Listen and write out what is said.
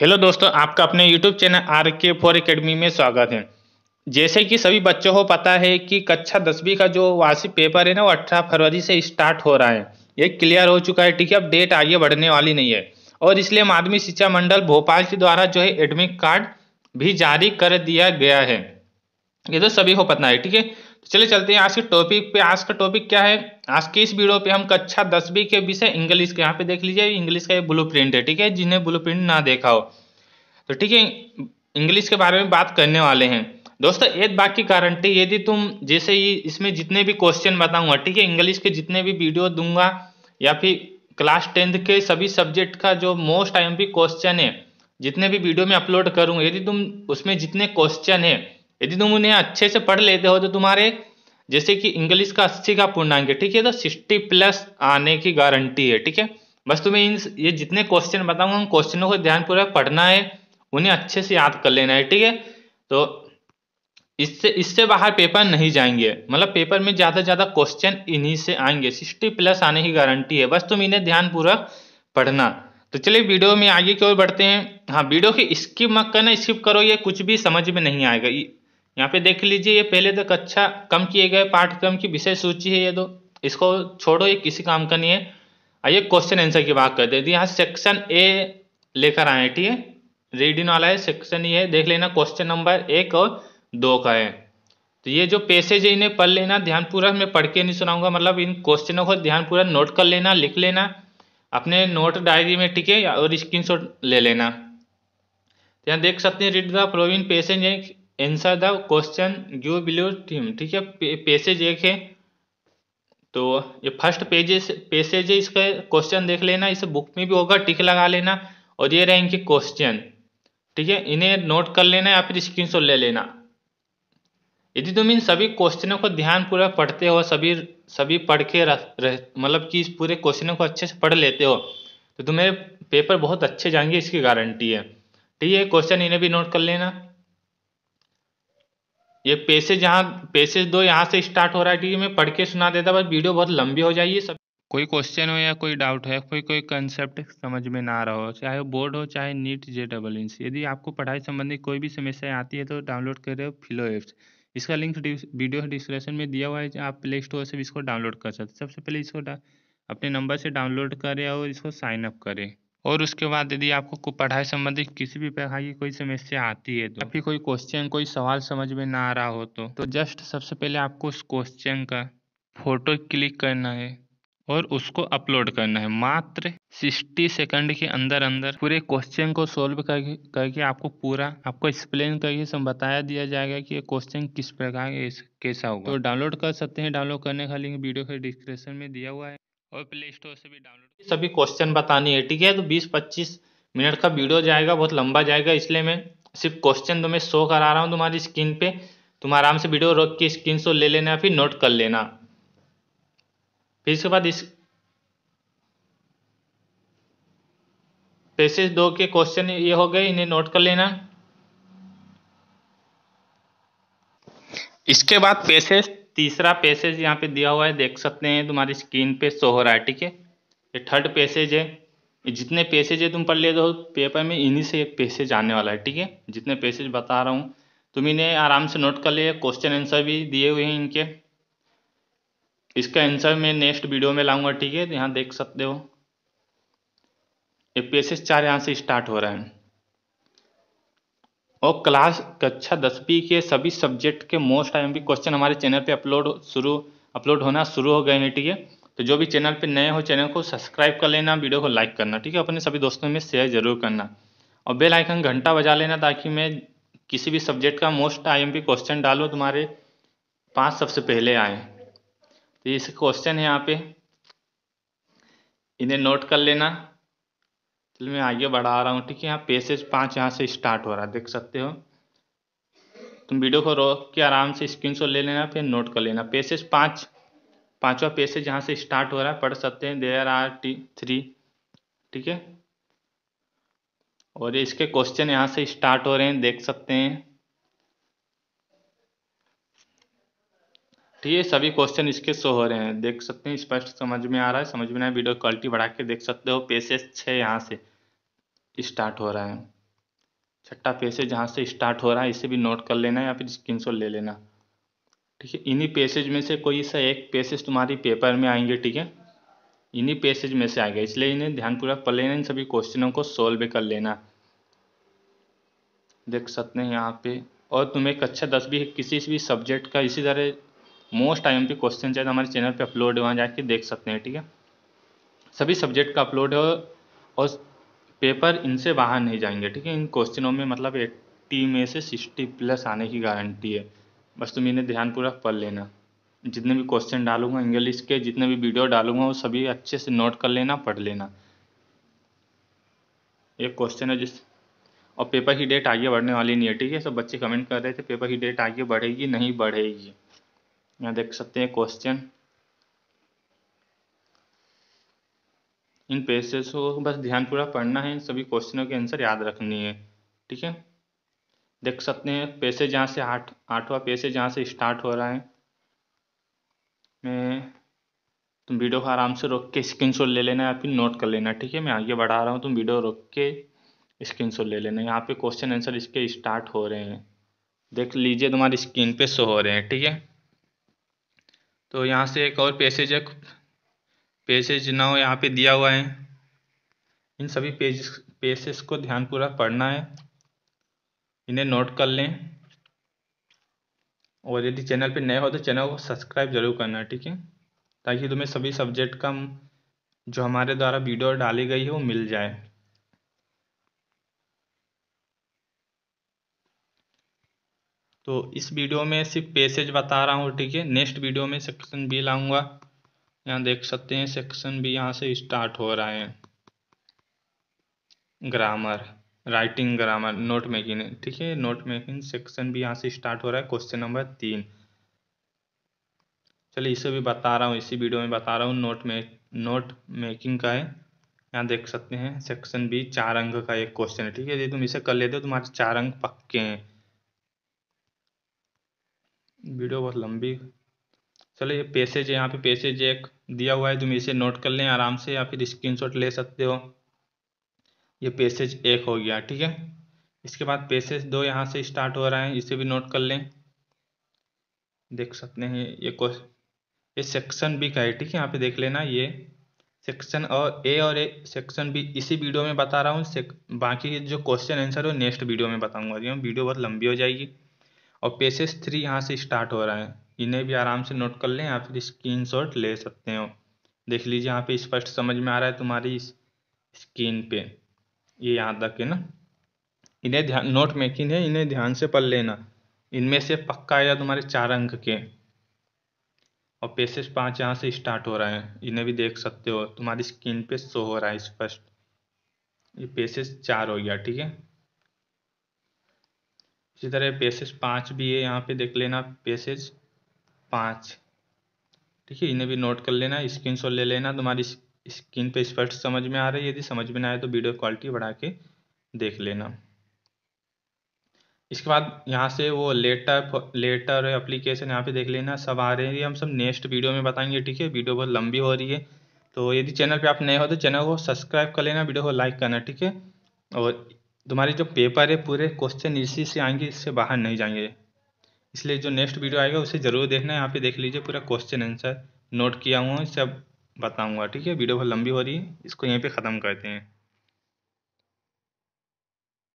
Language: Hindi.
हेलो दोस्तों आपका अपने YouTube channel R K four academy में स्वागत है जैसे कि सभी बच्चों को पता है कि कक्षा दसवीं का जो वार्षिक पेपर है ना वो अठारह फरवरी से स्टार्ट हो रहा है ये क्लियर हो चुका है ठीक है अब डेट आगे बढ़ने वाली नहीं है और इसलिए माध्यमिक शिक्षा मंडल भोपाल के द्वारा जो है एडमिट कार्ड भी जारी कर दिया गया है ये तो सभी को पता है ठीक है चलिए चलते हैं आज के टॉपिक पे आज का टॉपिक क्या है आज के इस वीडियो पे हम कक्षा दसवीं के विषय इंग्लिश के यहाँ पे देख लीजिए इंग्लिश का ये ब्लू प्रिंट है ठीक है जिन्हें ब्लू प्रिंट ना देखा हो तो ठीक है इंग्लिश के बारे में बात करने वाले हैं दोस्तों एक बात की गारंटी यदि तुम जैसे ही इसमें जितने भी क्वेश्चन बताऊंगा ठीक है इंग्लिश के जितने भी वीडियो दूंगा या फिर क्लास टेंथ के सभी सब्जेक्ट का जो मोस्ट आई एम क्वेश्चन है जितने भी वीडियो में अपलोड करूँगा यदि तुम उसमें जितने क्वेश्चन है यदि तुम उन्हें अच्छे से पढ़ लेते हो तो तुम्हारे जैसे कि इंग्लिश का अस्सी का पूर्णांक है ठीक है तो सिक्सटी प्लस आने की गारंटी है ठीक है बस तुम्हें इन ये जितने क्वेश्चन बताऊंगा उन क्वेश्चनों को ध्यानपूर्वक पढ़ना है उन्हें अच्छे से याद कर लेना है ठीक है तो इससे इससे बाहर पेपर नहीं जाएंगे मतलब पेपर में ज़्यादा से ज़्यादा क्वेश्चन इन्हीं से आएंगे सिक्सटी प्लस आने की गारंटी है बस तुम इन्हें ध्यानपूर्वक पढ़ना तो चलिए वीडियो में आगे की ओर बढ़ते हैं हाँ वीडियो की स्किप मत करना स्किप करो ये कुछ भी समझ में नहीं आएगा यहाँ पे देख लीजिए ये पहले तक तो अच्छा कम किए गए पाठ्यक्रम की विषय सूची है ये दो इसको छोड़ो ये किसी काम का नहीं है आइए क्वेश्चन आंसर की बात करते हैं तो यहाँ सेक्शन ए लेकर आए ठीक है रीडिंग वाला है सेक्शन ये देख लेना क्वेश्चन नंबर एक और दो का है तो ये जो पैसेज है इन्हें पढ़ लेना ध्यानपूर्वक मैं पढ़ के नहीं सुनाऊंगा मतलब इन क्वेश्चनों को ध्यानपूर्वक नोट कर लेना लिख लेना अपने नोट डायरी में ठीक है और स्क्रीन ले लेना तो यहाँ देख सकते हैं read the proven passage answer the question give below team ठीक है पेसेज एक है तो ये फर्स्ट पेजेस पेसेज है इसका क्वेश्चन देख लेना इसे बुक में भी होगा टिक लगा लेना और ये रहेंगे क्वेश्चन ठीक है इन्हें नोट कर लेना या फिर स्क्रीनशॉट ले लेना यदि तुम इन सभी क्वेश्चनों को ध्यान पूरा पढ़ते हो सभी सभी पढ़ के मतलब कि इस पूरे क्वेश्चनों को अच्छे से पढ़ लेते हो तो तुम्हारे पेपर बहुत अच्छे जाएंगे इसकी गारंटी है ठीक है क्वेश्चन इन्हें भी नोट कर लेना ये पैसेज यहाँ पेसेज दो यहाँ से स्टार्ट हो रहा है ठीक है मैं पढ़ के सुना देता बस वीडियो बहुत लंबी हो जाएगी सब कोई क्वेश्चन हो या कोई डाउट हो या कोई कोई कंसेप्ट समझ में ना रहा हो चाहे वो बोर्ड हो चाहे नीट जे डबल इंस यदि आपको पढ़ाई संबंधी कोई भी समस्या आती है तो डाउनलोड कर रहे हो फिलो एप्स इसका लिंक वीडियो डिस्क्रिप्शन में दिया हुआ है आप प्ले स्टोर से इसको डाउनलोड कर सकते सबसे पहले इसको अपने नंबर से डाउनलोड करें और इसको साइनअप करें और उसके बाद यदि आपको पढ़ाई संबंधित किसी भी प्रकार की कोई समस्या आती है तो या फिर कोई क्वेश्चन कोई सवाल समझ में ना आ रहा हो तो, तो जस्ट सबसे पहले आपको उस क्वेश्चन का फोटो क्लिक करना है और उसको अपलोड करना है मात्र सिक्सटी सेकंड के अंदर अंदर पूरे क्वेश्चन को सोल्व करके करके आपको पूरा आपको एक्सप्लेन करके सब बताया दिया जाएगा कि ये क्वेश्चन किस प्रकार कैसा होगा तो डाउनलोड कर सकते हैं डाउनलोड करने का लिंक वीडियो के डिस्क्रिप्शन में दिया हुआ है और प्ले स्टोर से भी डाउनलोड सभी क्वेश्चन बतानी है ठीक है तो बीस पच्चीस मिनट का वीडियो जाएगा बहुत लंबा जाएगा इसलिए मैं सिर्फ क्वेश्चन तुम्हें शो करा रहा हूँ तुम्हारी स्क्रीन पे तुम आराम से वीडियो रोक के स्क्रीन शो ले लेना फिर नोट कर लेना फिर इसके बाद इस पेसेज दो के क्वेश्चन ये हो गए इन्हें नोट कर लेना इसके बाद पेसेज तीसरा पैसेज यहाँ पे दिया हुआ है देख सकते हैं तुम्हारी स्क्रीन पे शो हो रहा है ठीक है ये थर्ड पैसेज है जितने पैसेज है तुम पढ़ ले दो तो पेपर में इन्हीं से एक पैसेज आने वाला है ठीक है जितने पैसेज बता रहा हूँ तुम इन्हें आराम से नोट कर लिए क्वेश्चन आंसर भी दिए हुए हैं इनके इसका आंसर मैं नेक्स्ट वीडियो में लाऊंगा ठीक है यहाँ देख सकते हो ये पैसेज चार यहाँ से स्टार्ट हो रहा है और क्लास कक्षा दसवीं के सभी सब्जेक्ट के मोस्ट आई एम क्वेश्चन हमारे चैनल पे अपलोड शुरू अपलोड होना शुरू हो गए हैं ठीक है तो जो भी चैनल पे नए हो चैनल को सब्सक्राइब कर लेना वीडियो को लाइक करना ठीक है अपने सभी दोस्तों में शेयर जरूर करना और बेल आइकन घंटा बजा लेना ताकि मैं किसी भी सब्जेक्ट का मोस्ट आईएमपी क्वेश्चन डालूँ तुम्हारे पाँच सबसे पहले आए तो ये क्वेश्चन है यहाँ पे इन्हें नोट कर लेना चलिए मैं आगे बढ़ा रहा हूँ ठीक है यहाँ पेसेज पाँच यहाँ से स्टार्ट हो रहा है देख सकते हो तुम वीडियो को रोक के आराम से स्क्रीन शॉट ले लेना फिर नोट कर लेना पेसेज पाँच पाँचवा पेसेज यहाँ से स्टार्ट हो रहा है पढ़ सकते हैं देयर आर टी थ्री ठीक है और इसके क्वेश्चन यहाँ से स्टार्ट हो रहे हैं देख सकते हैं ठीक है सभी क्वेश्चन इसके शो हो रहे हैं देख सकते हैं स्पष्ट समझ में आ रहा है समझ में आया वीडियो क्वालिटी बढ़ा के देख सकते हो पेसेज छः यहाँ से स्टार्ट हो रहा है छठा पेज से जहाँ से स्टार्ट हो रहा है इसे भी नोट कर लेना या फिर स्क्रीन ले लेना ठीक है इन्हीं पेसेज में से कोई सा एक पेसेज तुम्हारी पेपर में आएंगे ठीक है इन्हीं पेसेज में से आएगा इसलिए इन्हें ध्यानपूर्वक पढ़ लेना इन सभी क्वेश्चनों को सोल्व कर लेना देख सकते हैं यहाँ पे और तुम्हें कक्षा अच्छा भी किसी भी सब्जेक्ट का इसी तरह most I M P question चाहे हमारे चैनल पे अपलोड है वहाँ जाके देख सकते हैं ठीक है सभी सब्जेक्ट का अपलोड है और पेपर इनसे बाहर नहीं जाएंगे ठीक है इन क्वेश्चनों में मतलब एट्टी में से सिक्सटी प्लस आने की गारंटी है बस तुम इन्हें ध्यानपूर्वक पढ़ लेना जितने भी क्वेश्चन डालूंगा इंग्लिश के जितने भी वीडियो डालूंगा वो सभी अच्छे से नोट कर लेना पढ़ लेना एक क्वेश्चन है जिस और पेपर की डेट आगे बढ़ने वाली नहीं है ठीक है सब बच्चे कमेंट कर रहे थे पेपर की डेट आगे बढ़ेगी नहीं बढ़ेगी यहाँ देख सकते हैं क्वेश्चन इन पेजेस को बस ध्यान पूरा पढ़ना है इन सभी क्वेश्चनों के आंसर याद रखनी है ठीक है देख सकते हैं पैसे जहाँ से आठ आठवा पैसे जहाँ से स्टार्ट हो रहा है मैं तुम वीडियो को आराम से रोक के शॉट ले लेना या फिर नोट कर लेना ठीक है मैं आगे बढ़ा रहा हूँ तुम वीडियो रोक के शॉट ले लेना यहाँ पे क्वेश्चन आंसर इसके स्टार्ट हो रहे हैं देख लीजिए तुम्हारी स्क्रीन पे शो हो रहे हैं ठीक है तो यहाँ से एक और पैसेज है पेजेज नौ यहाँ पे दिया हुआ है इन सभी पेज पेजेस को ध्यानपूर्वक पढ़ना है इन्हें नोट कर लें और यदि चैनल पे नए हो तो चैनल को सब्सक्राइब जरूर करना ठीक है ताकि तुम्हें सभी सब्जेक्ट का जो हमारे द्वारा वीडियो डाली गई है वो मिल जाए तो इस वीडियो में सिर्फ पेसेज बता रहा हूँ ठीक है नेक्स्ट वीडियो में सेक्शन बी लाऊंगा यहाँ देख सकते हैं सेक्शन भी यहाँ से स्टार्ट हो रहा है grammar writing grammar note making ठीक है नोट मेकिंग सेक्शन भी यहाँ से स्टार्ट हो रहा है क्वेश्चन नंबर तीन चलिए इसे भी बता रहा हूँ इसी वीडियो में बता रहा हूँ नोट मेक नोट मेकिंग का है यहाँ देख सकते हैं सेक्शन बी चार अंक का एक क्वेश्चन है ठीक है यदि तुम इसे कर लेते हो तुम्हारे चार अंक पक्के हैं वीडियो बहुत लंबी चलो ये पैसेज है यहाँ पे पैसेज एक दिया हुआ है तुम इसे नोट कर लें आराम से या फिर स्क्रीनशॉट ले सकते हो ये पैसेज एक हो गया ठीक है इसके बाद पैसेज दो यहाँ से स्टार्ट हो रहा है इसे भी नोट कर लें देख सकते हैं ये को ये सेक्शन बी का है ठीक है यहाँ पे देख लेना ये सेक्शन और ए और ए सेक्शन बी इसी वीडियो में बता रहा हूँ बाकी जो क्वेश्चन आंसर हो नेक्स्ट वीडियो में बताऊँगा वीडियो बहुत लंबी हो जाएगी और पेसेस थ्री यहाँ से स्टार्ट हो रहा है इन्हें भी आराम से नोट कर लें या फिर स्क्रीन शॉट ले सकते हो देख लीजिए यहाँ पे स्पष्ट समझ में आ रहा है तुम्हारी स्क्रीन पे ये यहाँ तक है ना इन्हें ध्यान नोट मेकिंग है इन्हें ध्यान से पढ़ लेना इनमें से पक्का आएगा तुम्हारे चार अंक के और पेसेस पाँच यहाँ से स्टार्ट हो रहा है इन्हें भी देख सकते हो तुम्हारी स्क्रीन पे शो हो रहा है स्पष्ट ये पेसेस चार हो गया ठीक है इसी तरह पेसेस पाँच भी है यहाँ पे देख लेना पेसेज पाँच ठीक है इन्हें भी नोट कर लेना स्क्रीन ले लेना तुम्हारी स्क्रीन पे स्पष्ट समझ में आ रही है यदि समझ में ना आए तो वीडियो क्वालिटी बढ़ा के देख लेना इसके बाद यहाँ से वो लेटर लेटर एप्लीकेशन यहाँ पे देख लेना सब आ रहे हैं हम सब नेक्स्ट वीडियो में बताएंगे ठीक है वीडियो बहुत लंबी हो रही है तो यदि चैनल पे आप नए हो तो चैनल को सब्सक्राइब कर लेना वीडियो को लाइक करना ठीक है और तुम्हारे जो पेपर है पूरे क्वेश्चन इसी से आएंगे इससे बाहर नहीं जाएंगे इसलिए जो नेक्स्ट वीडियो आएगा उसे ज़रूर देखना यहाँ पे देख लीजिए पूरा क्वेश्चन आंसर नोट किया हुआ सब बताऊँगा ठीक है वीडियो बहुत लंबी हो रही है इसको यहीं पे ख़त्म करते हैं